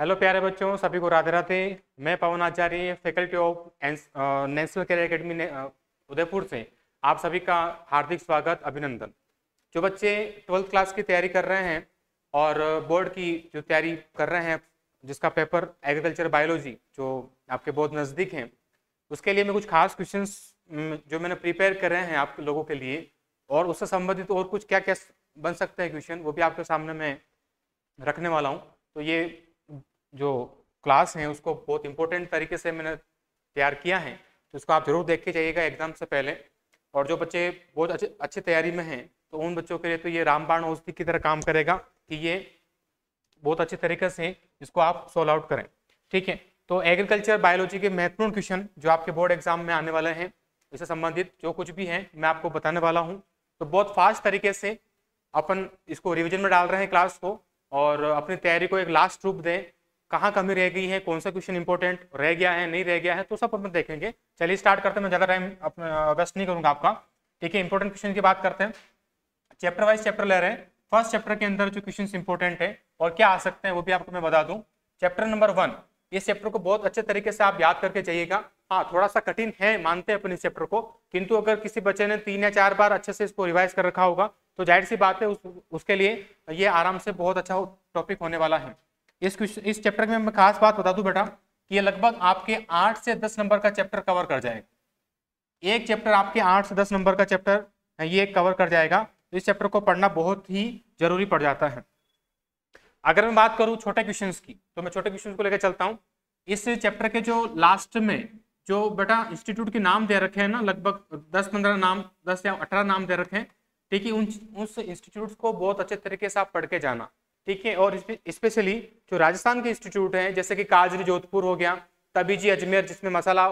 hello प्यारे बच्चों सभी को राधे राधे मैं Pawan Acharya faculty of National Career Academy ने, उदयपुर से आप सभी का हार्दिक स्वागत अभिनंदन जो बच्चे ट्वेल्थ क्लास की तैयारी कर रहे हैं और बोर्ड की जो तैयारी कर रहे हैं जिसका पेपर एग्रीकल्चर बायोलॉजी जो आपके बहुत नज़दीक हैं उसके लिए मैं कुछ खास क्वेश्चन जो मैंने प्रिपेयर कर रहे हैं आप लोगों के लिए और उससे संबंधित और कुछ क्या क्या बन सकते हैं क्वेश्चन वो भी आपके सामने मैं रखने वाला हूँ तो ये जो क्लास हैं उसको बहुत इंपॉर्टेंट तरीके से मैंने तैयार किया है तो उसको आप ज़रूर देख के जाइएगा एग्ज़ाम से पहले और जो बच्चे बहुत अच्छे अच्छी तैयारी में हैं तो उन बच्चों के लिए तो ये रामबाण औषधि की तरह काम करेगा कि ये बहुत अच्छे तरीके से इसको आप सोल्व आउट करें ठीक है तो एग्रीकल्चर बायोलॉजी के महत्वपूर्ण क्वेश्चन जो आपके बोर्ड एग्जाम में आने वाले हैं इससे संबंधित जो कुछ भी है मैं आपको बताने वाला हूँ तो बहुत फास्ट तरीके से अपन इसको रिविजन में डाल रहे हैं क्लास को और अपनी तैयारी को एक लास्ट रूप दें कहाँ कमी रह गई है कौन सा क्वेश्चन इंपॉर्टेंट रह गया है नहीं रह गया है तो सब अपन देखेंगे चलिए स्टार्ट करते हैं मैं ज़्यादा टाइम वेस्ट नहीं करूँगा आपका ठीक है इंपॉर्टेंट क्वेश्चन की बात करते हैं चैप्टर वाइज चैप्टर ले रहे हैं फर्स्ट चैप्टर के अंदर जो क्वेश्चन इंपॉर्टेंट है और क्या आ सकते हैं वो भी आपको मैं बता दूँ चैप्टर नंबर वन इस चैप्टर को बहुत अच्छे तरीके से आप याद करके जाइएगा हाँ थोड़ा सा कठिन है मानते हैं अपने इस चैप्टर को किंतु अगर किसी बच्चे ने तीन या चार बार अच्छे से इसको रिवाइज कर रखा होगा तो जाहिर सी बात है उस, उसके लिए ये आराम से बहुत अच्छा टॉपिक होने वाला है इस क्वेश्चन इस चैप्टर में मैं खास बात बता दूं बेटा कि ये लगभग आपके आठ से दस नंबर का चैप्टर कवर कर जाएगा एक चैप्टर आपके आठ से दस नंबर का चैप्टर हाँ, ये कवर कर जाएगा तो इस चैप्टर को पढ़ना बहुत ही जरूरी पड़ जाता है अगर मैं बात करूँ छोटे क्वेश्चन की तो मैं छोटे क्वेश्चन को लेकर चलता हूँ इस चैप्टर के जो लास्ट में जो बेटा इंस्टीट्यूट के नाम दे रखे हैं ना लगभग दस पंद्रह नाम दस या अठारह नाम दे रखे हैं ठीक है उन उस इंस्टीट्यूट को बहुत अच्छे तरीके से आप पढ़ के जाना ठीक है और स्पेशली जो राजस्थान के इंस्टीट्यूट हैं जैसे कि काजरी जोधपुर हो गया तबीजी अजमेर जिसमें मसाला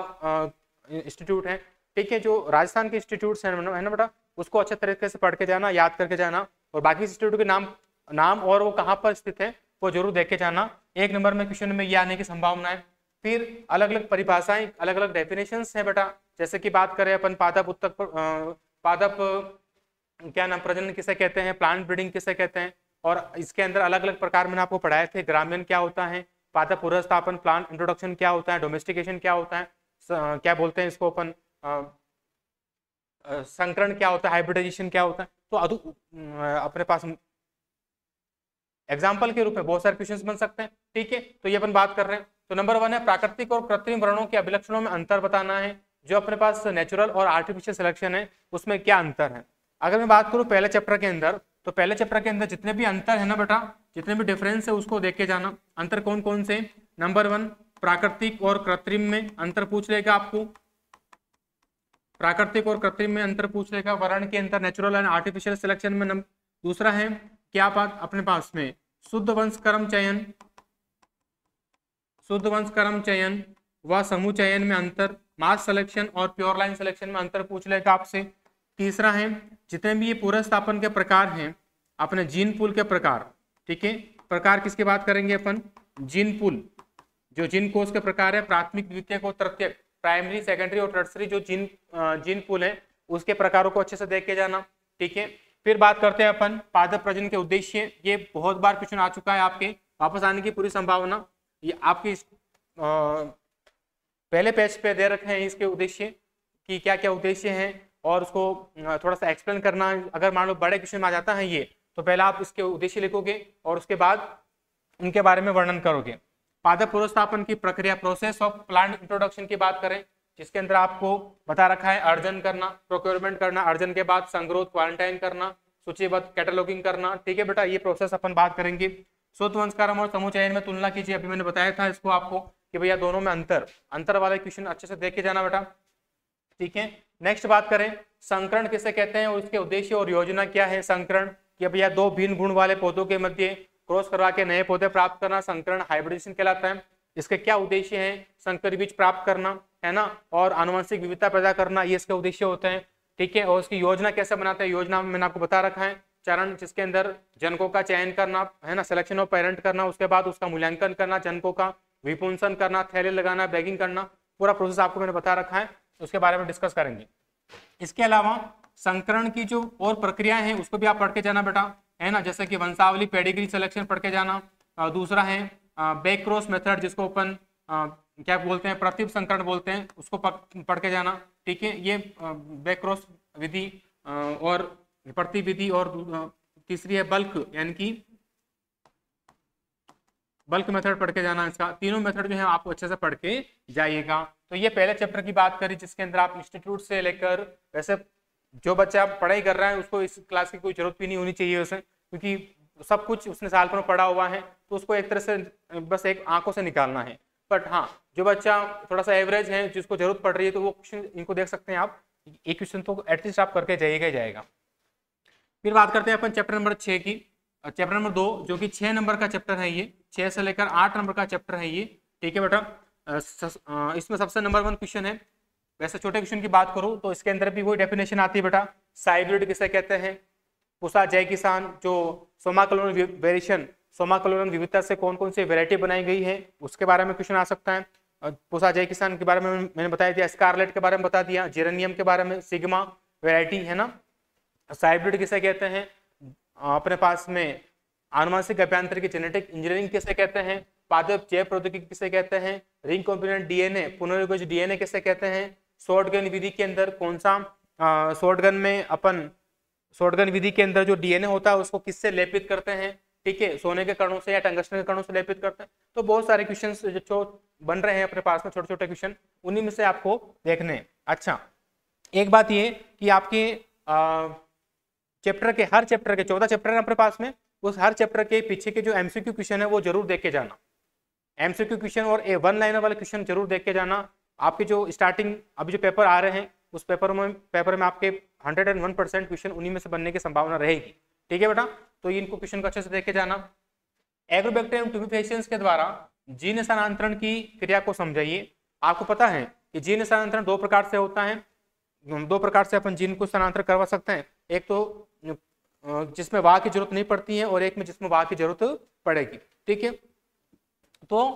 इंस्टीट्यूट है ठीक है जो राजस्थान के इंस्टीट्यूट हैं है ना बेटा उसको अच्छे तरीके से पढ़ के जाना याद करके जाना और बाकी इंस्टीट्यूट के नाम नाम और वो कहाँ पर स्थित है वो जरूर देख के जाना एक नंबर में क्वेश्चन में ये आने की संभावना है फिर अलग अलग परिभाषाएं अलग अलग डेफिनेशन हैं बेटा जैसे कि बात करें अपन पादप उत्तक पादप क्या नाम प्रजनन किसे कहते हैं प्लांट ब्रीडिंग किसे कहते हैं और इसके अंदर अलग अलग प्रकार मैंने आपको पढ़ाए थे ग्रामीण क्या होता है पाता पुरस्थापन प्लान इंट्रोडक्शन क्या होता है डोमेस्टिकेशन क्या होता है क्या बोलते हैं इसको अपन संकरण क्या होता है हाइब्रिडाइजेशन क्या होता है तो अधु अपने पास एग्जाम्पल के रूप में बहुत सारे क्वेश्चन बन सकते हैं ठीक है तो ये अपन बात कर रहे हैं तो नंबर वन है प्राकृतिक और कृत्रिम वर्णों के अभिलक्षणों में अंतर बताना है जो अपने पास नेचुरल और आर्टिफिशियल सिलेक्शन है उसमें क्या अंतर है अगर मैं बात करूं पहले चैप्टर के अंदर तो पहले चैप्टर के अंदर जितने भी अंतर है ना बेटा जितने भी डिफरेंस है उसको देख के जाना अंतर कौन कौन से नंबर वन प्राकृतिक और कृत्रिम में अंतर पूछ लेगा आपको प्राकृतिक और कृत्रिम में अंतर पूछ लेगा वर्ण के अंतर नेचुरल एंड आर्टिफिशियल सिलेक्शन में दूसरा है क्या बात अपने पास में शुद्ध वंश कर्म चयन शुद्ध वंश कर्म चयन व समूह चयन में अंतर मास सिलेक्शन और प्योर लाइन सिलेक्शन में अंतर पूछ लेगा आपसे तीसरा है जितने भी ये पुनर्स्थापन के प्रकार हैं अपने जीन पुल के प्रकार ठीक है प्रकार किसके बात करेंगे अपन जीन पुल जो जीन कोष के प्रकार है प्राथमिक द्वितीय और तृतीय प्राइमरी सेकेंडरी और टर्सरी जो जीन जीन पुल है उसके प्रकारों को अच्छे से देख के जाना ठीक है फिर बात करते हैं अपन पादप प्रजन के उद्देश्य ये बहुत बार क्वेश्चन आ चुका है आपके वापस आने की पूरी संभावना ये आपके इस, पहले पेज पे दे रखे हैं इसके उद्देश्य कि क्या क्या उद्देश्य हैं और उसको थोड़ा सा एक्सप्लेन करना अगर मान लो बड़े क्वेश्चन में आ जाता है ये तो पहले आप उसके उद्देश्य लिखोगे और उसके बाद उनके बारे में वर्णन करोगे पादप पुरस्थापन की प्रक्रिया प्रोसेस ऑफ प्लांट इंट्रोडक्शन की बात करें जिसके अंदर आपको बता रखा है अर्जन करना प्रोक्योरमेंट करना अर्जन के बाद संग्रोध क्वारंटाइन करना सूचीबद्ध कैटलॉगिंग करना ठीक है बेटा ये प्रोसेस अपन बात करेंगे शुद्ध वंशकर्म और समूह चयन में तुलना कीजिए अभी मैंने बताया था इसको आपको कि भैया दोनों में अंतर अंतर वाले क्वेश्चन अच्छे से देखे जाना बेटा ठीक है नेक्स्ट बात करें संकरण किसे कहते हैं और इसके उद्देश्य और योजना क्या है संकरण कि भैया दो भिन्न गुण वाले पौधों के मध्य क्रॉस करवा के नए पौधे प्राप्त करना संकरण हाइब्रिडेशन कहलाता है इसके क्या उद्देश्य हैं संकर बीज प्राप्त करना है ना और आनुवंशिक विविधता पैदा करना ये इसके उद्देश्य होते हैं ठीक है और उसकी योजना कैसे बनाते हैं योजना मैंने आपको बता रखा है चरण जिसके अंदर जनकों का चयन करना है ना सिलेक्शन ऑफ पेरेंट करना उसके बाद उसका मूल्यांकन करना जनकों का विपुंसन करना थैले लगाना बैगिंग करना पूरा प्रोसेस आपको मैंने बता रखा है तो उसके बारे में डिस्कस करेंगे इसके अलावा संकरण की जो और प्रक्रियाएं हैं उसको भी आप पढ़ के जाना बेटा है ना जैसे कि वंशावली पेडिग्री सिलेक्शन पढ़ के जाना दूसरा है बैकक्रॉस मेथड जिसको ओपन क्या बोलते हैं प्रतिप संकरण बोलते हैं उसको पढ़ के जाना ठीक है ये बैकक्रॉस विधि और विधि और तीसरी है बल्क यानी कि बल्क मेथड पढ़ के जाना इसका तीनों मेथड जो है आपको अच्छे से पढ़ के जाइएगा तो ये पहले चैप्टर की बात करी जिसके अंदर आप इंस्टीट्यूट से लेकर वैसे जो बच्चा पढ़ाई कर रहे हैं उसको इस क्लास की कोई जरूरत भी नहीं होनी चाहिए उसे क्योंकि सब कुछ उसने साल पर पढ़ा हुआ है तो उसको एक तरह से बस एक आंखों से निकालना है बट हाँ जो बच्चा थोड़ा सा एवरेज है जिसको जरूरत पड़ रही है तो वो क्वेश्चन इनको देख सकते हैं आप एक क्वेश्चन तो एटलीस्ट आप करके जाइएगा ही जाएगा फिर बात करते हैं अपन चैप्टर नंबर छः की चैप्टर नंबर दो जो कि छः नंबर का चैप्टर है ये छः से लेकर आठ नंबर का चैप्टर है ये ठीक है बेटा इसमें सबसे नंबर वन क्वेश्चन है वैसे छोटे क्वेश्चन की बात करूँ तो इसके अंदर भी वही डेफिनेशन आती है बेटा साइब्रिड किसे कहते हैं पुषा जय किसान जो सोमाकलोन वेरिएशन सोमाकलोन विविधता से कौन कौन सी वेरायटी बनाई गई है उसके बारे में क्वेश्चन आ सकता है पुषा जय किसान के बारे में मैंने बताया दिया स्कारलेट के बारे में बता दिया जेरेनियम के बारे में सिग्मा वेराइटी है ना साइब्रिड तो किसे कहते हैं अपने पास में आनुवंशिक अभियांत्रिकी जेनेटिक इंजीनियरिंग किसे कहते हैं पादप जैव प्रौद्योगिकी किसे कहते हैं रिंग कॉम्पोनेंट डीएनए पुनर्योगज डीएनए किसे कहते हैं शॉर्टगन विधि के अंदर कौन सा शॉर्टगन में अपन शॉर्टगन विधि के अंदर जो डीएनए होता है उसको किससे लेपित करते हैं ठीक है सोने के कणों से या टंगस्टन के कणों से लेपित करते हैं तो बहुत सारे क्वेश्चन जो बन रहे हैं अपने पास में छोटे छोटे क्वेश्चन उन्हीं में से आपको देखने हैं अच्छा एक बात ये कि आपके चैप्टर के हर चैप्टर के चौदह चैप्टर हैं अपने पास में उस हर चैप्टर के पीछे के जो एमसीक्यू क्वेश्चन है वो जरूर देख के जाना एमसीक्यू क्वेश्चन और ए वन लाइनर वाले क्वेश्चन जरूर देख के जाना आपके जो स्टार्टिंग अभी जो पेपर आ रहे हैं उस पेपर में पेपर में आपके hundred and one percent question उन्हीं में से बनने की संभावना रहेगी ठीक है बेटा तो इनको क्वेश्चन को अच्छे से देख के जाना एग्रोबैक्टेरियम ट्यूबिफेशियंस के द्वारा जीन स्थानांतरण की क्रिया को समझाइए आपको पता है कि जीन स्थानांतरण दो प्रकार से होता है दो प्रकार से अपन जीन को स्थानांतरण करवा सकते हैं एक तो जिसमें वाह की जरूरत नहीं पड़ती है और एक में जिसमें वाह की जरूरत पड़ेगी ठीक है तो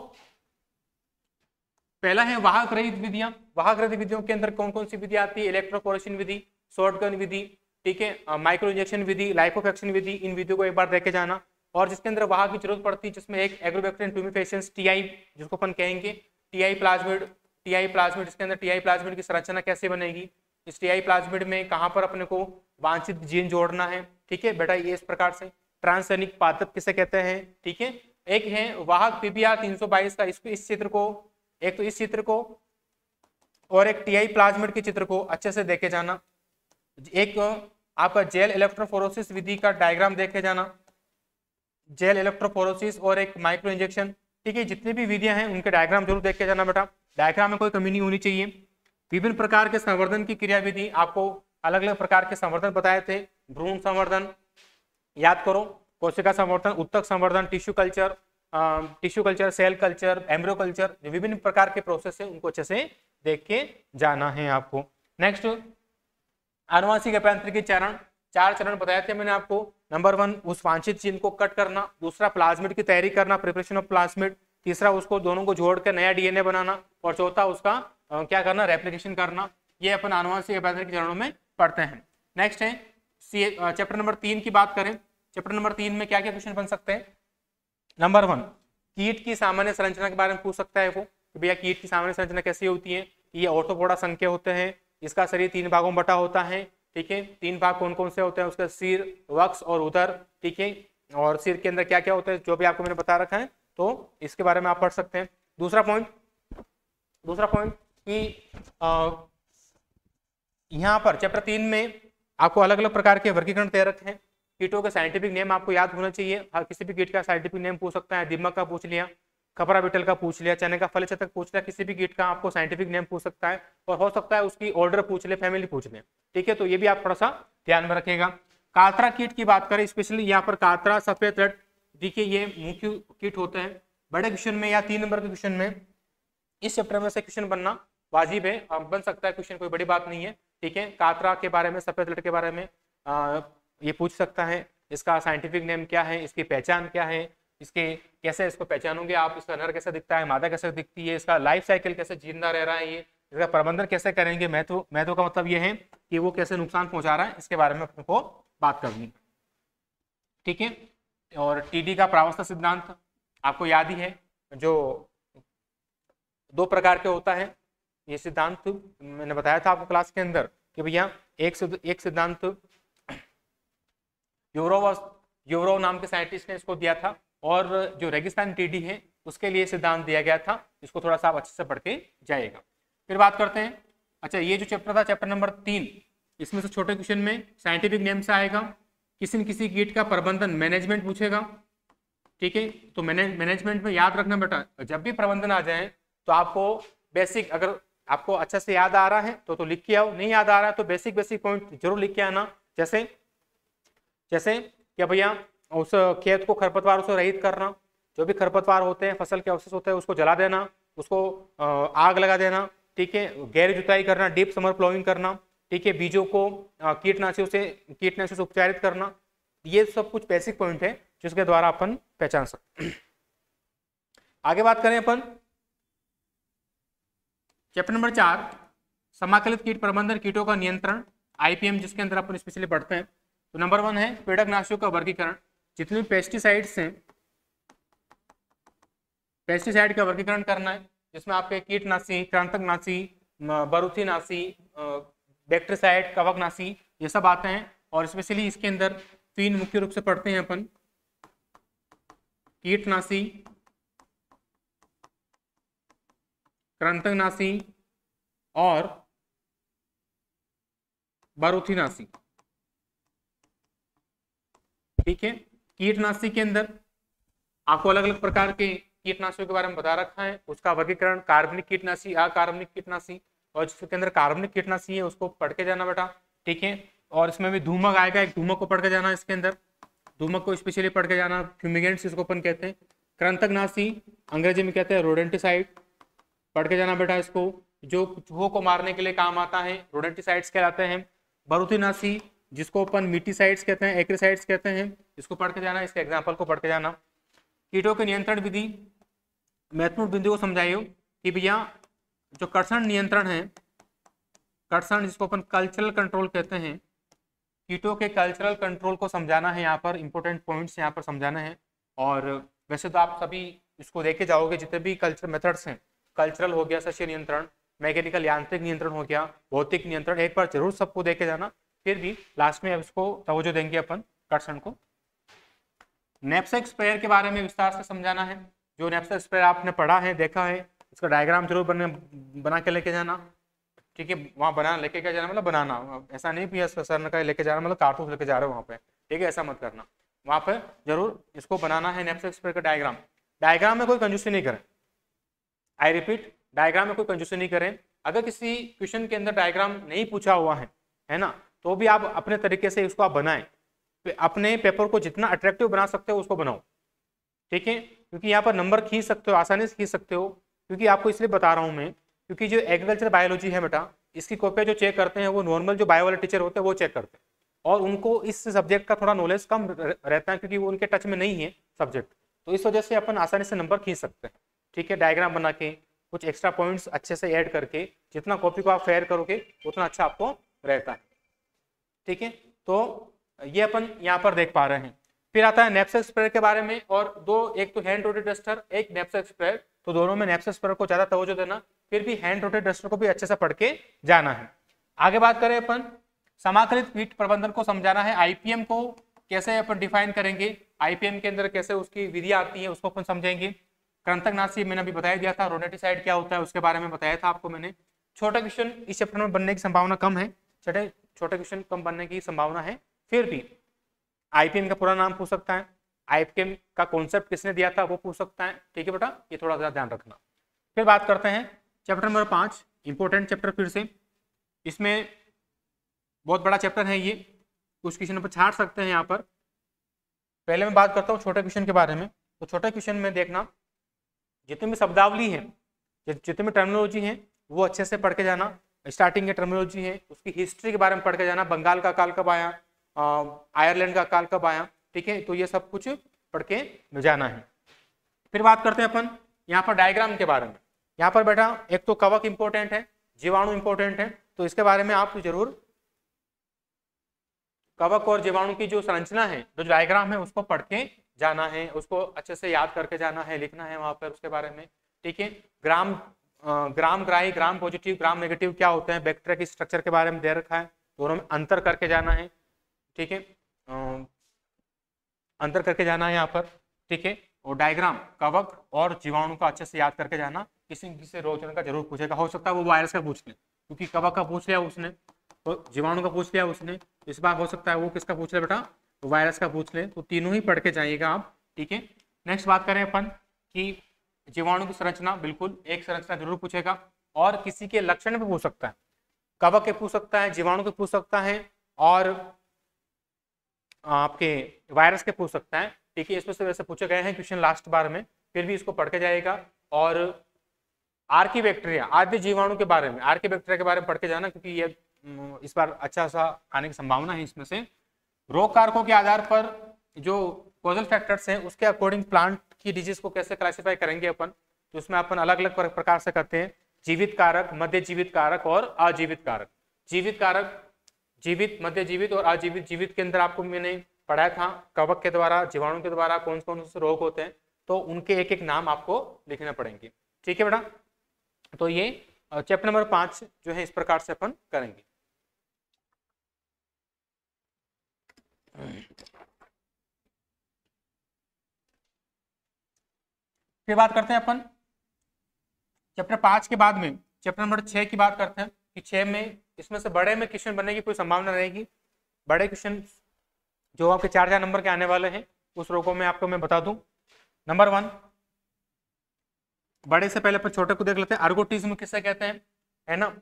पहला है वाहक रहित विधियां वाहक रहित विधियों के अंदर कौन कौन सी विधि आती है इलेक्ट्रोकोरेशन विधि शॉर्टगन विधि ठीक है माइक्रो इंजेक्शन विधि लाइपोफेक्शन विधि इन विधियों को एक बार देखे जाना और जिसके अंदर वाहक की जरूरत पड़ती है जिसमें एक एग्रोबैक्टेरियन ट्यूमिफेशन टीआई जिसको अपन कहेंगे टीआई प्लाज्मिड टीआई प्लाज्मिड इसके अंदर टीआई प्लाज्मिड की संरचना कैसे बनेगी इस टीआई प्लाज्मिड में कहां पर अपने को वांछित जीन जोड़ना है ठीक है बेटा ये इस प्रकार से ट्रांसजेनिक पादप किसे कहते हैं ठीक है एक है वाहक पीपीआर 322 का इसको इस चित्र को एक तो इस चित्र को और एक टीआई प्लाज्मेट के चित्र को अच्छे से देखे जाना एक आपका जेल इलेक्ट्रोफोरोसिस विधि का डायग्राम देखे जाना जेल इलेक्ट्रोफोरोसिस और एक माइक्रो इंजेक्शन ठीक है जितनी भी विधियां हैं उनके डायग्राम जरूर देख के जाना बेटा डायग्राम में कोई कमी नहीं होनी चाहिए विभिन्न प्रकार के संवर्धन की क्रिया विधि आपको अलग अलग प्रकार के संवर्धन बताए थे भ्रूण संवर्धन याद करो कोशिका संवर्धन उत्तक संवर्धन tissue culture tissue culture cell culture embryo culture विभिन्न प्रकार के प्रोसेस है उनको अच्छे से देख के जाना है आपको नेक्स्ट आनुवांशिक अभियांत्रिकी चरण चार चरण बताए थे मैंने आपको नंबर वन उस वांछित जीन को कट करना दूसरा प्लाज्मिड की तैयारी करना प्रिपरेशन ऑफ प्लाज्मिड तीसरा उसको दोनों को जोड़कर नया डीएनए बनाना और चौथा उसका आ, क्या करना रेप्लिकेशन करना ये अपन आनुवांशिक अभियांत्रिकी चरणों में पढ़ते हैं नेक्स्ट है चैप्टर नंबर तीन की बात करें चैप्टर नंबर तीन में क्या क्या क्वेश्चन बन सकते हैं नंबर वन कीट की सामान्य संरचना के बारे में पूछ सकता है वो कि भैया कीट की सामान्य संरचना कैसी होती है ये ऑर्थोपोडा संख्या होते हैं इसका शरीर तीन भागों में बटा होता है ठीक है तीन भाग कौन कौन से होते हैं उसका सिर वक्स और उधर ठीक है और सिर के अंदर क्या क्या होता है जो भी आपको मैंने बता रखा है तो इसके बारे में आप पढ़ सकते हैं दूसरा पॉइंट दूसरा पॉइंट कि यहाँ पर चैप्टर तीन में आपको अलग अलग प्रकार के वर्गीकरण दे रखे हैं कीटों का साइंटिफिक नेम आपको याद होना चाहिए हर किसी भी कीट का साइंटिफिक नेम पूछ सकता है दिमक का पूछ लिया खपरा बिटल का पूछ लिया चने का फल चतक पूछ लिया किसी भी कीट का आपको साइंटिफिक नेम पूछ सकता है और हो सकता है उसकी ऑर्डर पूछ ले फैमिली पूछ ले ठीक है तो ये भी आप थोड़ा सा ध्यान में रखेगा कातरा कीट की बात करें स्पेशली यहाँ पर कातरा सफेद रट देखिए ये मुख्य कीट होते हैं बड़े क्वेश्चन में या तीन नंबर के क्वेश्चन में इस चैप्टर में से क्वेश्चन बनना वाजिब है बन सकता है क्वेश्चन कोई बड़ी बात नहीं है ठीक है कातरा के बारे में सफेद लट के बारे में ये पूछ सकता है इसका साइंटिफिक नेम क्या है इसकी पहचान क्या है इसके कैसे इसको पहचानोगे आप इसका नर कैसे दिखता है मादा कैसे दिखती है इसका लाइफ साइकिल कैसे जिंदा रह रहा है ये इसका प्रबंधन कैसे करेंगे महत्व तो, महत्व तो का मतलब ये है कि वो कैसे नुकसान पहुंचा रहा है इसके बारे में आपको बात करनी ठीक है और टीडी का प्रावस्था सिद्धांत आपको याद ही है जो दो प्रकार के होता है ये सिद्धांत मैंने बताया था आपको क्लास के अंदर कि भैया एक एक सिद्धांत यूरोव यूरोव नाम के साइंटिस्ट ने इसको दिया था और जो रेगिस्तान टीडी है उसके लिए सिद्धांत दिया गया था इसको थोड़ा सा आप अच्छे से पढ़ के जाएगा फिर बात करते हैं अच्छा ये जो चैप्टर था चैप्टर नंबर तीन इसमें से छोटे क्वेश्चन में साइंटिफिक नेम से आएगा किसी न किसी कीट का प्रबंधन मैनेजमेंट पूछेगा ठीक है तो मैनेजमेंट में याद रखना बेटा जब भी प्रबंधन आ जाए तो आपको बेसिक अगर आपको अच्छा से याद आ रहा है तो तो लिख के आओ नहीं याद आ रहा है तो बेसिक बेसिक पॉइंट जरूर लिख के आना जैसे जैसे कि भैया उस खेत को खरपतवार से रहित करना जो भी खरपतवार होते हैं फसल के अवशेष होते हैं उसको जला देना उसको आग लगा देना ठीक है गहरी जुताई करना डीप समर प्लोइंग करना ठीक है बीजों को कीटनाशियों से कीटनाशियों से उपचारित करना ये सब कुछ बेसिक पॉइंट है जिसके द्वारा अपन पहचान सकते आगे बात करें अपन चैप्टर नंबर चार समाकलित कीट प्रबंधन कीटों का नियंत्रण आईपीएम जिसके अंदर अपन स्पेशली पढ़ते हैं तो नंबर वन है कीटकनाशकों का वर्गीकरण जितने भी पेस्टिसाइड्स हैं पेस्टिसाइड का वर्गीकरण करना है जिसमें आपके कीटनाशी क्रांतकनाशी बरूथीनाशी बैक्ट्रीसाइड कवकनाशी ये सब आते हैं और स्पेशली इसके अंदर तीन मुख्य रूप से पढ़ते हैं अपन कीटनाशी क्रांतकनाशी और बारूथीनाशी ठीक है कीटनाशी के अंदर आपको अलग अलग प्रकार के कीटनाशियों के बारे में बता रखा है उसका वर्गीकरण कार्बनिक कीटनाशी अकार्बनिक कीटनाशी और जिसके अंदर कार्बनिक कीटनाशी है उसको पढ़ के जाना बेटा ठीक है और इसमें भी धूमक आएगा एक धूमक को पढ़ के जाना इसके अंदर धूमक को स्पेशली पढ़ के जाना फ्यूमिगेंट्स इसको अपन कहते हैं क्रंतकनाशी अंग्रेजी में कहते हैं रोडेंटिसाइड पढ़ के जाना बेटा इसको जो चूहों को मारने के लिए काम आता है रोडेंटिसाइड्स कहलाते हैं बरूथीनाशी जिसको अपन मिटीसाइड्स कहते हैं एक्रीसाइड्स कहते हैं इसको पढ़ के जाना इसके एग्जाम्पल को पढ़ के जाना कीटों के नियंत्रण विधि महत्वपूर्ण बिंदु को समझाइए कि भैया जो कर्षण नियंत्रण है कर्षण जिसको अपन कल्चरल कंट्रोल कहते हैं कीटों के कल्चरल कंट्रोल को समझाना है यहाँ पर इंपॉर्टेंट पॉइंट्स यहाँ पर समझाना है और वैसे तो आप सभी इसको देखे जाओगे जितने भी कल्चर मेथड्स हैं कल्चरल हो गया सस्य नियंत्रण मैकेनिकल यांत्रिक नियंत्रण हो गया भौतिक नियंत्रण एक बार जरूर सबको देखे जाना फिर भी लास्ट में अब इसको तवज्जो देंगे अपन कर्षण को नेपसेक स्प्रेयर के बारे में विस्तार से समझाना है जो नेपसेक स्प्रेयर आपने पढ़ा है देखा है इसका डायग्राम जरूर बने बना के लेके जाना ठीक है वहाँ बना लेके क्या जाना मतलब बनाना ऐसा नहीं पिया सर ने लेके जाना मतलब कारतूस लेके जा रहे हो वहाँ पे ठीक है ऐसा मत करना वहाँ पर जरूर इसको बनाना है नेपसेक स्प्रेयर का डायग्राम डायग्राम में कोई कंजूसी नहीं करें आई रिपीट डायग्राम में कोई कंजूसी नहीं करें अगर किसी क्वेश्चन के अंदर डायग्राम नहीं पूछा हुआ है है ना तो भी आप अपने तरीके से इसको आप बनाएं अपने पेपर को जितना अट्रैक्टिव बना सकते हो उसको बनाओ ठीक है क्योंकि यहाँ पर नंबर खींच सकते हो आसानी से खींच सकते हो क्योंकि आपको इसलिए बता रहा हूँ मैं क्योंकि जो एग्रीकल्चर बायोलॉजी है बेटा इसकी कॉपियाँ जो चेक करते हैं वो नॉर्मल जो बायो वाले टीचर होते हैं वो चेक करते हैं और उनको इस सब्जेक्ट का थोड़ा नॉलेज कम रहता है क्योंकि वो उनके टच में नहीं है सब्जेक्ट तो इस वजह से अपन आसानी से नंबर खींच सकते हैं ठीक है डायग्राम बना के कुछ एक्स्ट्रा पॉइंट्स अच्छे से ऐड करके जितना कॉपी को आप फेयर करोगे उतना अच्छा आपको रहता है ठीक है तो ये अपन यहाँ पर देख पा रहे हैं फिर आता है नेप्सा स्प्रेयर के बारे में और दो एक तो हैंड रोटेड डस्टर एक नेप्सा स्प्रेयर तो दोनों में नेप्सा स्प्रेयर को ज्यादा तवज्जो देना फिर भी हैंड रोटेड डस्टर को भी अच्छे से पढ़ के जाना है आगे बात करें अपन समाकलित कीट प्रबंधन को समझाना है आईपीएम को कैसे अपन डिफाइन करेंगे आईपीएम के अंदर कैसे उसकी विधि आती है उसको अपन समझेंगे नाशी मैंने अभी बताया दिया था रोनेटिसाइड क्या होता है उसके बारे में बताया था आपको मैंने छोटा क्वेश्चन इस चैप्टर में बनने की संभावना कम है छोटे छोटे क्वेश्चन कम बनने की संभावना है फिर भी आईपीएम का पूरा नाम पूछ सकता है आईपीएम का कॉन्सेप्ट किसने दिया था वो पूछ सकता है ठीक है बेटा ये थोड़ा सा ध्यान रखना फिर बात करते हैं चैप्टर नंबर पाँच इंपॉर्टेंट चैप्टर फिर से इसमें बहुत बड़ा चैप्टर है ये कुछ क्वेश्चन पर छाट सकते हैं यहाँ पर पहले मैं बात करता हूँ छोटे क्वेश्चन के बारे में तो छोटे क्वेश्चन में देखना जितने भी शब्दावली है जितने भी टर्मिनोलॉजी है वो अच्छे से पढ़ के जाना स्टार्टिंग की टर्मिनोलॉजी है उसकी हिस्ट्री के बारे में पढ़ के जाना बंगाल का काल कब आया आयरलैंड का काल कब आया ठीक है तो ये सब कुछ पढ़ के जाना है फिर बात करते हैं अपन यहाँ पर डायग्राम के बारे में यहाँ पर बेटा एक तो कवक इंपॉर्टेंट है जीवाणु इंपॉर्टेंट है तो इसके बारे में आप जरूर कवक और जीवाणु की जो संरचना है जो डायग्राम है उसको पढ़ के जाना है उसको अच्छे से याद करके जाना है लिखना है वहां पर उसके बारे में ठीक है ग्राम ग्राम ग्राही ग्राम पॉजिटिव ग्राम नेगेटिव क्या होते हैं बैक्टीरिया की स्ट्रक्चर के बारे में दे रखा है दोनों में अंतर करके जाना है ठीक है अंतर करके जाना है यहाँ पर ठीक है और डायग्राम कवक और जीवाणु का अच्छे से याद करके जाना किसी किसी रोचन का जरूर पूछेगा हो सकता है वो वायरस का पूछ ले क्योंकि कवक का पूछ लिया उसने तो जीवाणु का पूछ लिया उसने इस बार हो सकता है वो किसका पूछ ले बेटा वायरस का पूछ ले तो तीनों ही पढ़ के जाइएगा आप ठीक है नेक्स्ट बात करें अपन कि जीवाणु की संरचना बिल्कुल एक संरचना जरूर पूछेगा और किसी के लक्षण भी पूछ सकता है कवक के पूछ सकता है जीवाणु के पूछ सकता है और आपके वायरस के पूछ सकता है ठीक है इसमें से वैसे पूछे गए हैं क्वेश्चन लास्ट बार में फिर भी इसको पढ़ के जाएगा और आर्की बैक्टीरिया आद्य जीवाणु के बारे में आर्की बैक्टीरिया के बारे में पढ़ के जाना क्योंकि ये हम्म, इस बार अच्छा सा आने की संभावना है इसमें से रोग कारकों के आधार पर जो कॉजल फैक्टर्स हैं उसके अकॉर्डिंग प्लांट की डिजीज को कैसे क्लासीफाई करेंगे अपन तो उसमें अपन अलग अलग प्रकार से करते हैं जीवित कारक मध्य जीवित कारक और अजीवित कारक जीवित कारक जीवित मध्य जीवित और अजीवित जीवित के अंदर आपको मैंने पढ़ाया था कवक के द्वारा जीवाणु के द्वारा कौन कौन से रोग होते हैं तो उनके एक एक नाम आपको लिखने पड़ेंगे ठीक है बेटा तो ये चैप्टर नंबर पाँच जो है इस प्रकार से अपन करेंगे फिर बात करते हैं अपन चैप्टर पांच के बाद में चैप्टर नंबर छह की बात करते हैं कि छह में इसमें से बड़े में क्वेश्चन बनने की कोई संभावना रहेगी बड़े क्वेश्चन जो आपके चार चार नंबर के आने वाले हैं उस रोको में आपको मैं बता दूं नंबर वन बड़े से पहले अपन छोटे को देख लेते हैं अर्गोटिज्म किससे कहते हैं है ना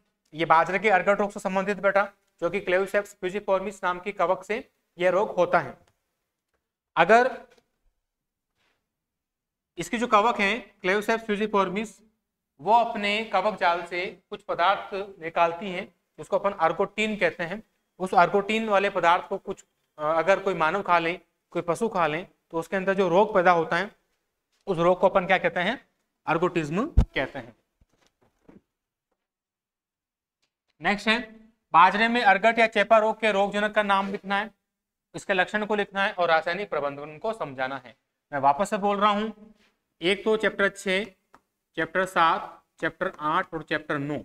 ये बाजरे के अर्गट रोग से संबंधित बेटा जो कि क्लेविसेप्स फ्यूजिफॉर्मिस नाम की कवक से यह रोग होता है अगर इसके जो कवक हैं क्लेवसेप फ्यूजिफॉर्मिस वो अपने कवक जाल से कुछ पदार्थ निकालती हैं जिसको अपन आर्कोटीन कहते हैं उस आर्कोटीन वाले पदार्थ को कुछ अगर कोई मानव खा लें कोई पशु खा लें तो उसके अंदर जो रोग पैदा होता है उस रोग को अपन क्या कहते हैं आर्गोटिज्म कहते हैं नेक्स्ट है बाजरे में अर्गट या चेपा रोग के रोगजनक का नाम लिखना है इसके लक्षण को लिखना है और रासायनिक प्रबंधन को समझाना है मैं वापस से बोल रहा हूँ एक तो चैप्टर छः चैप्टर सात चैप्टर आठ और चैप्टर नौ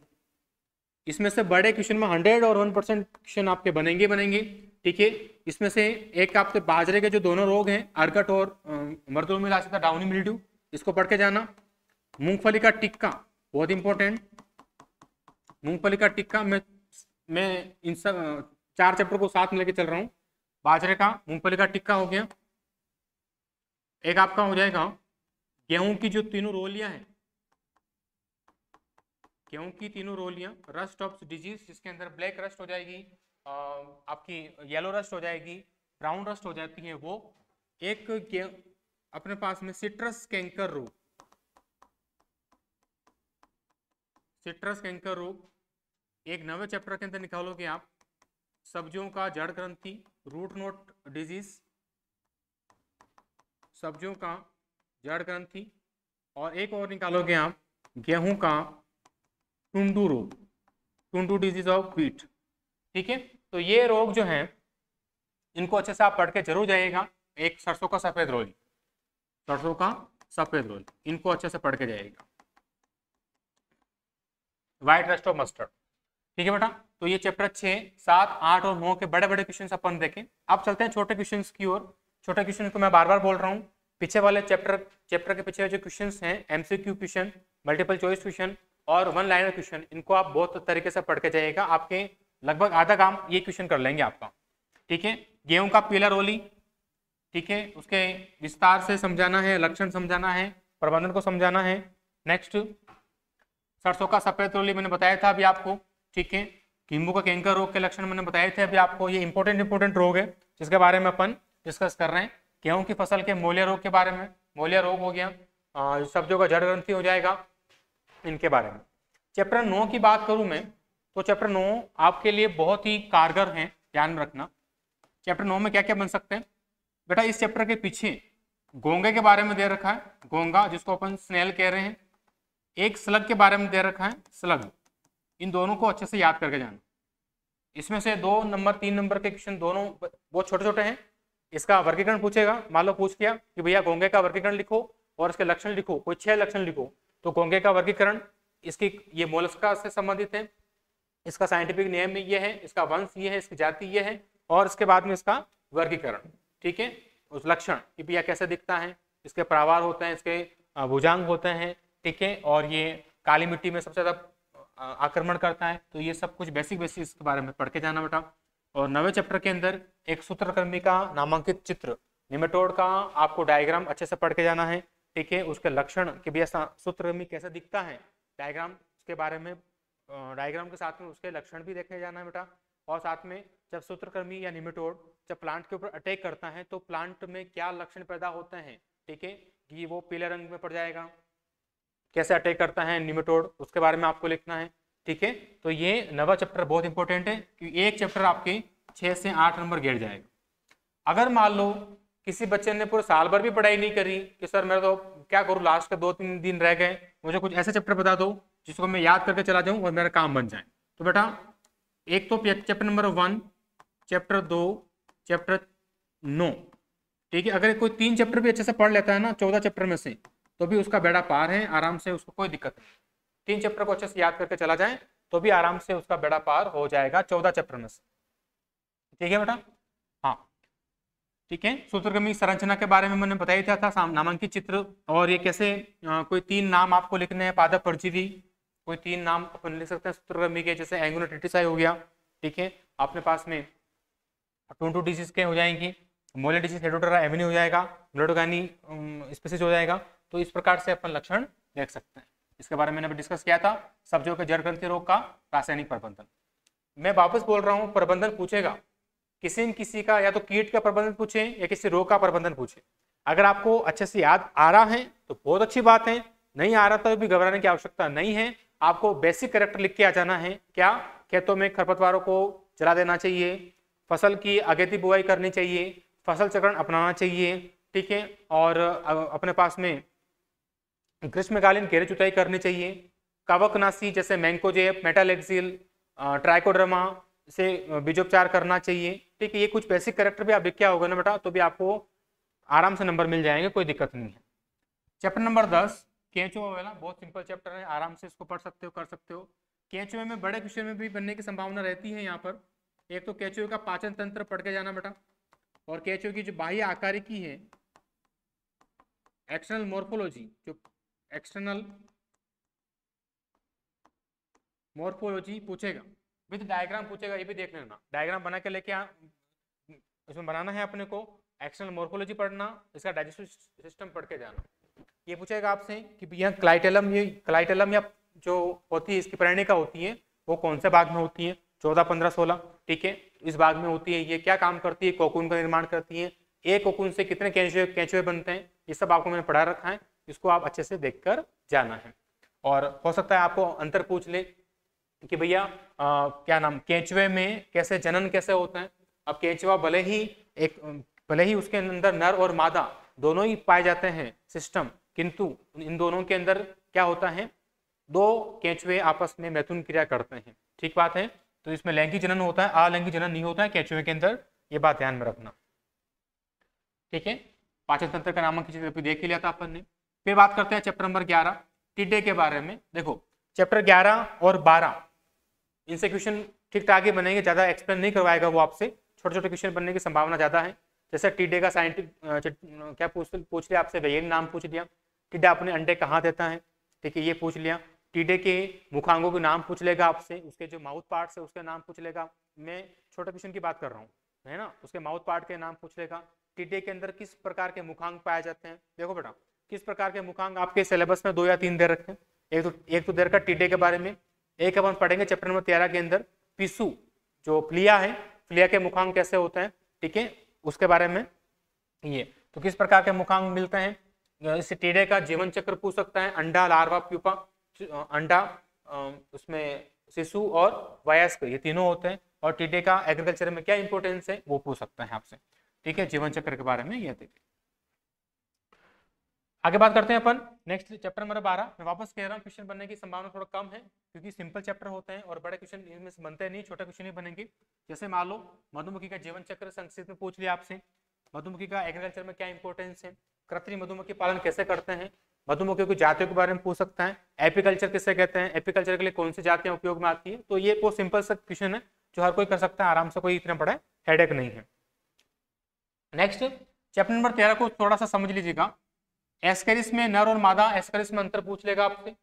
इसमें से बड़े क्वेश्चन में हंड्रेड और वन परसेंट क्वेश्चन आपके बनेंगे बनेंगे ठीक है इसमें से एक आपके बाजरे के जो दोनों रोग हैं अर्कट और मर्दों आ सकता डाउनी मिल्ड्यू इसको पढ़ के जाना मूंगफली का टिक्का बहुत इंपॉर्टेंट मूंगफली का टिक्का मैं मैं इन सब चार चैप्टर को साथ में लेके चल रहा हूँ बाजरे का मूंगफली का टिक्का हो गया एक आपका हो जाएगा गेहूं की जो तीनों रोलियां हैं गेहूं की तीनों रोलियां रस्ट ऑफ डिजीज जिसके अंदर ब्लैक रस्ट हो जाएगी आपकी येलो रस्ट हो जाएगी ब्राउन रस्ट हो जाती है वो एक अपने पास में सिट्रस कैंकर रोग सिट्रस कैंकर रोग एक नवे चैप्टर के अंदर निकालोगे आप सब्जियों का जड़ ग्रंथि रूट नोट डिजीज सब्जियों का जड़ ग्रंथि और एक और निकालोगे आप गेहूं का टुंडू रोग टुंडू डिजीज ऑफ व्हीट ठीक है तो ये रोग जो है इनको अच्छे से आप पढ़ के जरूर जाइएगा एक सरसों का सफेद रोल सरसों का सफेद रोल इनको अच्छे से पढ़ के जाइएगा व्हाइट रेस्ट ऑफ मस्टर्ड ठीक है बेटा तो ये चैप्टर छः सात आठ और नौ के बड़े बड़े क्वेश्चन अपन देखें अब चलते हैं छोटे क्वेश्चन की ओर छोटे क्वेश्चन को मैं बार बार बोल रहा हूँ पीछे वाले चैप्टर चैप्टर के पीछे जो क्वेश्चन हैं MCQ question multiple choice question और वन लाइनर क्वेश्चन इनको आप बहुत तरीके से पढ़ के जाइएगा आपके लगभग आधा काम ये क्वेश्चन कर लेंगे आपका ठीक है गेहूं का पिलर रोली ठीक है उसके विस्तार से समझाना है लक्षण समझाना है प्रबंधन को समझाना है नेक्स्ट सरसों का सफेद रोली मैंने बताया था अभी आपको ठीक है किम्बू का कैंकर रोग के लक्षण मैंने बताए थे अभी आपको ये इंपॉर्टेंट इंपॉर्टेंट रोग है जिसके बारे में अपन डिस्कस कर रहे हैं गेहूं की फसल के मोलिया रोग के बारे में मोलिया रोग हो गया सब्जियों का जड़ ग्रंथि हो जाएगा इनके बारे में चैप्टर नौ की बात करूं मैं तो चैप्टर नौ आपके लिए बहुत ही कारगर है ध्यान में रखना चैप्टर नौ में क्या क्या बन सकते हैं बेटा इस चैप्टर के पीछे गोंगे के बारे में दे रखा है गोंगा जिसको अपन स्नेल कह रहे हैं एक स्लग के बारे में दे रखा है स्लग इन दोनों को अच्छे से याद करके जाना इसमें से दो नंबर तीन नंबर के क्वेश्चन दोनों बहुत छोटे छोटे हैं इसका वर्गीकरण पूछेगा मान लो पूछ किया कि भैया गोंगे का वर्गीकरण लिखो और इसके लक्षण लिखो कोई छह लक्षण लिखो तो गोंगे का वर्गीकरण इसकी ये मोलस्का से संबंधित है इसका साइंटिफिक नियम ये है इसका वंश ये है इसकी जाति ये है और इसके बाद में इसका वर्गीकरण ठीक है उस लक्षण कि भैया कैसे दिखता है इसके प्रावार होते हैं इसके भुजांग होते हैं ठीक है और ये काली मिट्टी में सबसे ज़्यादा आक्रमण करता है तो ये सब कुछ बेसिक बेसिक इसके बारे में पढ़ के जाना बेटा और नवे चैप्टर के अंदर एक सूत्रकर्मी का नामांकित चित्र निमेटोड का आपको डायग्राम अच्छे से पढ़ के जाना है ठीक है उसके लक्षण कि ऐसा सूत्रकर्मी कैसा दिखता है डायग्राम उसके बारे में डायग्राम के साथ में उसके लक्षण भी देखे जाना है बेटा और साथ में जब सूत्रकर्मी या निमेटोड जब प्लांट के ऊपर अटैक करता है तो प्लांट में क्या लक्षण पैदा होते हैं ठीक है कि वो पीले रंग में पड़ जाएगा कैसे अटैक करता है निमेटोड उसके बारे में आपको लिखना है ठीक है तो ये नवा चैप्टर बहुत इंपॉर्टेंट है क्योंकि एक चैप्टर आपके छः से आठ नंबर गिर जाएगा अगर मान लो किसी बच्चे ने पूरे साल भर भी पढ़ाई नहीं करी कि सर मेरा तो क्या करूँ लास्ट के दो तीन दिन रह गए मुझे कुछ ऐसे चैप्टर बता दो जिसको मैं याद करके चला जाऊँ और मेरा काम बन जाए तो बेटा एक तो चैप्टर नंबर वन चैप्टर दो चैप्टर नो ठीक है अगर कोई तीन चैप्टर भी अच्छे से पढ़ लेता है ना चौदह चैप्टर में से तो भी उसका बेड़ा पार है आराम से उसको कोई दिक्कत नहीं तीन चैप्टर को अच्छे से याद करके चला जाए तो भी आराम से उसका बेड़ा पार हो जाएगा चौदह चैप्टर में से ठीक है बेटा हाँ ठीक है सूत्रगमी संरचना के बारे में मैंने बताया था, था नामांकित चित्र और ये कैसे आ, कोई तीन नाम आपको लिखने हैं पादप परजीवी कोई तीन नाम अपन लिख सकते हैं सूत्रगमी के जैसे एंगुलटिसाई हो गया ठीक है आपने पास में टूंटू डिजीज के हो जाएंगी मोले डिजीज हेडोटरा एवेन्यू हो जाएगा ग्लोडोगानी स्पेसिस हो जाएगा तो इस प्रकार से अपन लक्षण देख सकते हैं इसके बारे में डिस्कस किया था सब्जियों के जड़ ग्रंथि रोग का रासायनिक प्रबंधन मैं वापस बोल रहा हूँ प्रबंधन पूछेगा किसी न किसी का या तो कीट का प्रबंधन पूछे या किसी रोग का प्रबंधन पूछे अगर आपको अच्छे से याद आ रहा है तो बहुत अच्छी बात है नहीं आ रहा तो भी घबराने की आवश्यकता नहीं है आपको बेसिक करेक्टर लिख के आ जाना है क्या खेतों में खरपतवारों को जला देना चाहिए फसल की अगेती बुआई करनी चाहिए फसल चक्रण अपनाना चाहिए ठीक है और अपने पास में ग्रीष्मकालीन घेरे जुताई करनी चाहिए कवकनाशी जैसे मैंकोजेप मेटालेक्सिल ट्राइकोड्रमा से बीजोपचार करना चाहिए ठीक है ये कुछ बेसिक करेक्टर भी आप लिख क्या होगा ना बेटा तो भी आपको आराम से नंबर मिल जाएंगे कोई दिक्कत नहीं है चैप्टर नंबर दस केंचुआ वाला बहुत सिंपल चैप्टर है आराम से इसको पढ़ सकते हो कर सकते हो केंचुए में बड़े क्वेश्चन में भी बनने की संभावना रहती है यहाँ पर एक तो केंचुए का पाचन तंत्र पढ़ के जाना बेटा और केंचुए की जो बाह्य आकारिकी है एक्सटर्नल मोर्फोलॉजी जो एक्सटर्नल मोर्फोलॉजी पूछेगा विद डायग्राम पूछेगा ये भी देख लेना डायग्राम बना के लेके इसमें बनाना है अपने को एक्सटर्नल मोरफोलॉजी पढ़ना इसका डाइजेस्टिव सिस्टम पढ़ के जाना ये पूछेगा आपसे कि यह क्लाइटेलम ये क्लाइटेलम या जो होती है इसकी प्रणिका होती है वो कौन से भाग में होती है चौदह पंद्रह सोलह ठीक है इस भाग में होती है ये क्या काम करती है कोकून का निर्माण करती है एक कोकून से कितने कैचुए कैंचुए बनते हैं ये सब आपको मैंने पढ़ा रखा है इसको आप अच्छे से देखकर जाना है और हो सकता है आपको अंतर पूछ ले कि भैया क्या नाम केंचुए में कैसे जनन कैसे होता है अब केंचुआ भले ही एक भले ही उसके अंदर नर और मादा दोनों ही पाए जाते हैं सिस्टम किंतु इन दोनों के अंदर क्या होता है दो केंचुए आपस में मैथुन क्रिया करते हैं ठीक बात है तो इसमें लैंगिक जनन होता है अलैंगिक जनन नहीं होता है केंचुए के अंदर ये बात ध्यान में रखना ठीक है पाचन तंत्र का नामक देख लिया था अपन ने फिर बात करते हैं चैप्टर नंबर ग्यारह टिड्डे के बारे में देखो चैप्टर ग्यारह और बारह इनसे क्वेश्चन ठीक ठाक ही बनेंगे ज़्यादा एक्सप्लेन नहीं करवाएगा वो आपसे छोटे छोटे क्वेश्चन बनने की संभावना ज़्यादा है जैसे टीडे का साइंटिफिक क्या पूछ पूछ लिया आपसे वैज्ञानिक नाम पूछ लिया टिड्डा अपने अंडे कहाँ देता है ठीक है ये पूछ लिया टीडे के मुखांगों के नाम पूछ लेगा आपसे उसके जो माउथ पार्ट है उसके नाम पूछ लेगा मैं छोटे क्वेश्चन की बात कर रहा हूँ है ना उसके माउथ पार्ट के नाम पूछ लेगा टीडे के अंदर किस प्रकार के मुखांग पाए जाते हैं देखो बेटा किस प्रकार के मुकांग आपके सिलेबस में दो या तीन दे रखे एक तो एक तो दे रखा टीडे के बारे में एक अपन पढ़ेंगे चैप्टर नंबर तेरह के अंदर पिसु जो प्लिया है प्लिया के मुखांग कैसे होते हैं ठीक है उसके बारे में ये तो किस प्रकार के मुखांग मिलते हैं इस टीडे का जीवन चक्र पूछ सकता है अंडा लार्वा प्यूपा अंडा उसमें शिशु और वयस्क ये तीनों होते हैं और टीडे का एग्रीकल्चर में क्या इंपोर्टेंस है वो पूछ सकते हैं आपसे ठीक है जीवन चक्र के बारे में यह देखिए आगे बात करते हैं अपन नेक्स्ट चैप्टर नंबर बारह मैं वापस कह रहा हूँ क्वेश्चन बनने की संभावना थोड़ा कम है क्योंकि सिंपल चैप्टर होते हैं और बड़े क्वेश्चन इनमें से बनते नहीं छोटे क्वेश्चन ही बनेंगे जैसे मान लो मधुमुखी का जीवन चक्र संक्षिप्त में पूछ लिया आपसे मधुमुखी का एग्रीकल्चर में क्या इंपॉर्टेंस है कृत्रिम मधुमक्खी पालन कैसे करते हैं मधुमुखी की जातियों के बारे में पूछ सकता है एपीकल्चर किसे कहते हैं एपीकल्चर के लिए कौन सी जातियां उपयोग में आती है तो ये बहुत सिंपल सा क्वेश्चन है जो हर कोई कर सकता है आराम से कोई इतना बड़ा हेडेक नहीं है नेक्स्ट चैप्टर नंबर तेरह को थोड़ा सा समझ लीजिएगा एस्करिस में नर और मादा एस्करिस में अंतर पूछ लेगा आपसे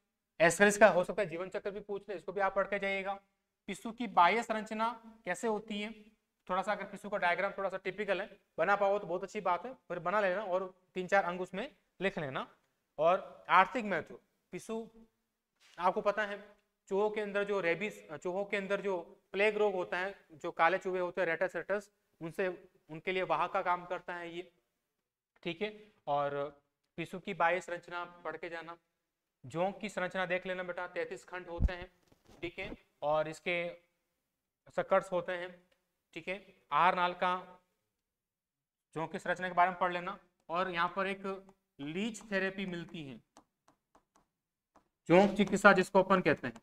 एस्करिस का हो सकता है जीवन चक्र भी पूछ ले इसको भी आप पढ़ के जाइएगा पिशु की बाह्य संरचना कैसे होती है थोड़ा सा अगर पिशु का डायग्राम थोड़ा सा टिपिकल है बना पाओ तो बहुत अच्छी बात है फिर बना लेना और तीन चार अंग उसमें लिख लेना और आर्थिक महत्व पिशु आपको पता है चूहों के अंदर जो रेबिस चूहों के अंदर जो प्लेग रोग होता है जो काले चूहे होते हैं रेटस रेटस उनसे उनके लिए वाह का काम करता है ये ठीक है और पिशु की बाईस रचना पढ़ के जाना जोंक की संरचना देख लेना बेटा तैतीस खंड होते हैं ठीक है और इसके सकर्स होते हैं ठीक है आर नाल का जोंक की संरचना के बारे में पढ़ लेना और यहाँ पर एक लीच थेरेपी मिलती है जोंक चिकित्सा जिसको अपन कहते हैं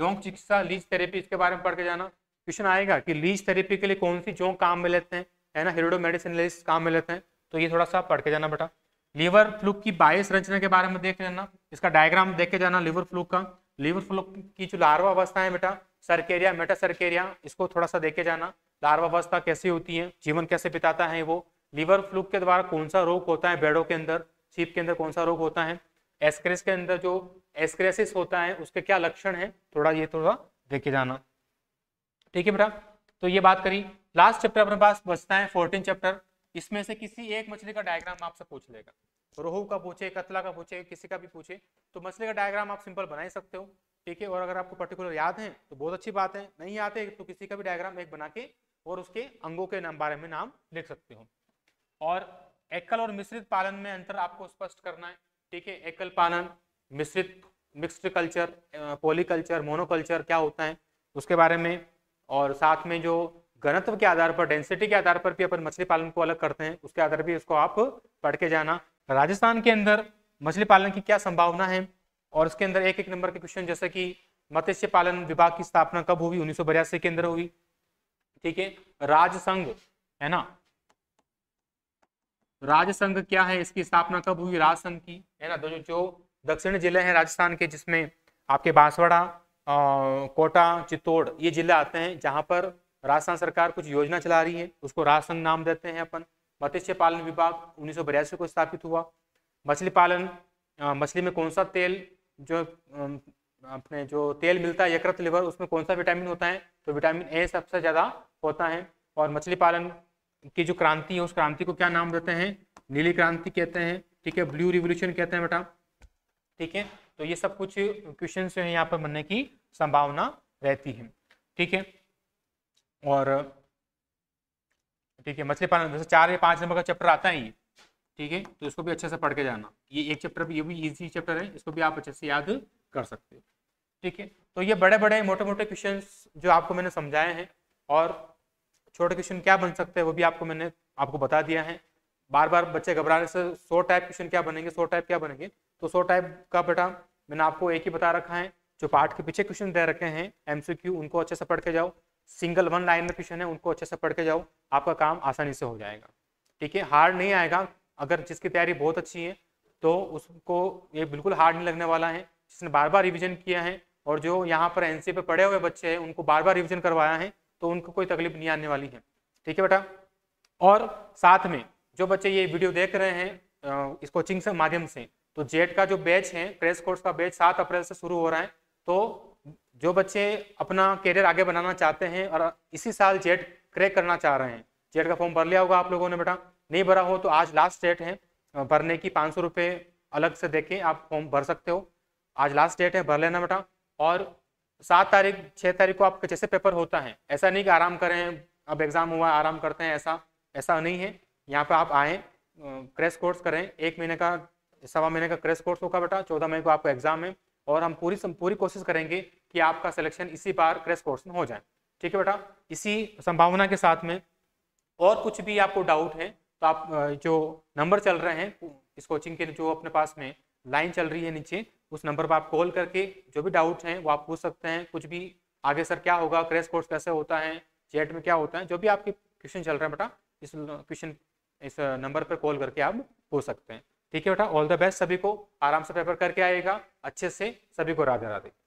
जोंक चिकित्सा लीच थेरेपी इसके बारे में पढ़ के जाना क्वेश्चन आएगा कि लीच थेरेपी के लिए कौन सी जोंक काम में लेते हैं है ना हिरोडो मेडिसिन काम में लेते हैं तो ये थोड़ा सा पढ़ के जाना बेटा लीवर फ्लूक की बायस रचना के बारे में देख लेना इसका डायग्राम देख के जाना लीवर फ्लूक का लीवर फ्लूक की जो लार्वा अवस्था है बेटा सरकेरिया मेटा सरकेरिया इसको थोड़ा सा देख के जाना लार्वा अवस्था कैसी होती है जीवन कैसे बिताता है वो लीवर फ्लूक के द्वारा कौन सा रोग होता है बेड़ों के अंदर सीप के अंदर कौन सा रोग होता है एस्क्रेस के अंदर जो एस्क्रेसिस होता है उसके क्या लक्षण है थोड़ा ये थोड़ा देख के जाना ठीक है बेटा तो ये बात करी लास्ट चैप्टर अपने पास बचता है फोर्टीन चैप्टर इसमें से किसी एक मछली का डायग्राम आपसे पूछ लेगा रोहू का पूछे कतला का पूछे किसी का भी पूछे तो मछली का डायग्राम आप सिंपल बना ही सकते हो ठीक है और अगर आपको पर्टिकुलर याद है तो बहुत अच्छी बात है नहीं आते तो किसी का भी डायग्राम एक बना के और उसके अंगों के नाम बारे में नाम लिख सकते हो और एकल और मिश्रित पालन में अंतर आपको स्पष्ट करना है ठीक है एकल पालन मिश्रित मिक्सड कल्चर पोलिकल्चर मोनोकल्चर क्या होता है उसके बारे में और साथ में जो घनत्व के आधार पर डेंसिटी के आधार पर भी अपन मछली पालन को अलग करते हैं उसके आधार भी इसको आप पढ़ के जाना राजस्थान के अंदर मछली पालन की क्या संभावना है और उसके अंदर एक एक नंबर के क्वेश्चन जैसे कि मत्स्य पालन विभाग की स्थापना कब हुई उन्नीस के अंदर हुई ठीक है राजसंघ है ना राजसंघ क्या है इसकी स्थापना कब हुई राजसंघ की है ना दो जो दक्षिण जिले हैं राजस्थान के जिसमें आपके बांसवाड़ा कोटा चित्तौड़ ये जिले आते हैं जहां पर राजस्थान सरकार कुछ योजना चला रही है उसको राजसंघ नाम देते हैं अपन मत्स्य पालन विभाग उन्नीस को स्थापित हुआ मछली पालन मछली में कौन सा तेल जो अपने जो तेल मिलता है यकृत लिवर उसमें कौन सा विटामिन होता है तो विटामिन ए सबसे ज़्यादा होता है और मछली पालन की जो क्रांति है उस क्रांति को क्या नाम देते हैं नीली क्रांति कहते हैं ठीक है ब्लू रिवोल्यूशन कहते हैं बेटा ठीक है तो ये सब कुछ क्वेश्चन जो है यहाँ पर बनने की संभावना रहती है ठीक है और ठीक है मछली पालन जैसे चार या पाँच नंबर का चैप्टर आता है ये ठीक है तो इसको भी अच्छे से पढ़ के जाना ये एक चैप्टर भी ये भी इजी चैप्टर है इसको भी आप अच्छे से याद कर सकते हो ठीक है तो ये बड़े बड़े मोटे मोटे क्वेश्चन जो आपको मैंने समझाए हैं और छोटे क्वेश्चन क्या बन सकते हैं वो भी आपको मैंने आपको बता दिया है बार बार बच्चे घबराने से सौ टाइप क्वेश्चन क्या बनेंगे सौ टाइप क्या बनेंगे तो सौ टाइप का बेटा मैंने आपको एक ही बता रखा है जो पार्ट के पीछे क्वेश्चन दे रखे हैं एमसीक्यू उनको अच्छे से पढ़ के जाओ सिंगल वन लाइन में क्वेश्चन है उनको अच्छे से पढ़ के जाओ आपका काम आसानी से हो जाएगा ठीक है हार्ड नहीं आएगा अगर जिसकी तैयारी बहुत अच्छी है तो उसको ये बिल्कुल हार्ड नहीं लगने वाला है जिसने बार बार रिविजन किया है और जो यहाँ पर एन पे पढ़े हुए बच्चे हैं उनको बार बार रिविजन करवाया है तो उनको कोई तकलीफ नहीं आने वाली है ठीक है बेटा और साथ में जो बच्चे ये वीडियो देख रहे हैं इस कोचिंग से माध्यम से तो जेट का जो बैच है क्रेश कोर्स का बैच सात अप्रैल से शुरू हो रहा है तो जो बच्चे अपना करियर आगे बनाना चाहते हैं और इसी साल जेट क्रैक करना चाह रहे हैं जेट का फॉर्म भर लिया होगा आप लोगों ने बेटा नहीं भरा हो तो आज लास्ट डेट है भरने की पाँच सौ रुपये अलग से देके आप फॉर्म भर सकते हो आज लास्ट डेट है भर लेना बेटा और सात तारीख छः तारीख को आपके जैसे पेपर होता है ऐसा नहीं कि आराम करें अब एग्ज़ाम हुआ आराम करते हैं ऐसा ऐसा नहीं है यहाँ पर आप आएँ क्रैश कोर्स करें एक महीने का सवा महीने का क्रेश कोर्स होगा बेटा चौदह मई को आपका एग्ज़ाम है और हम पूरी पूरी कोशिश करेंगे कि आपका सिलेक्शन इसी बार क्रैश कोर्स में हो जाए ठीक है बेटा इसी संभावना के साथ में और कुछ भी आपको डाउट है तो आप जो नंबर चल रहे हैं इस कोचिंग के जो अपने पास में लाइन चल रही है नीचे उस नंबर पर आप कॉल करके जो भी डाउट हैं वो आप पूछ सकते हैं कुछ भी आगे सर क्या होगा क्रैश कोर्स कैसे होता है चैट में क्या होता है जो भी आपके क्वेश्चन चल रहे हैं बेटा इस क्वेश्चन इस नंबर पर कॉल करके आप पूछ सकते हैं ठीक है बेटा ऑल द बेस्ट सभी को आराम से पेपर करके आएगा अच्छे से सभी को राधे राधे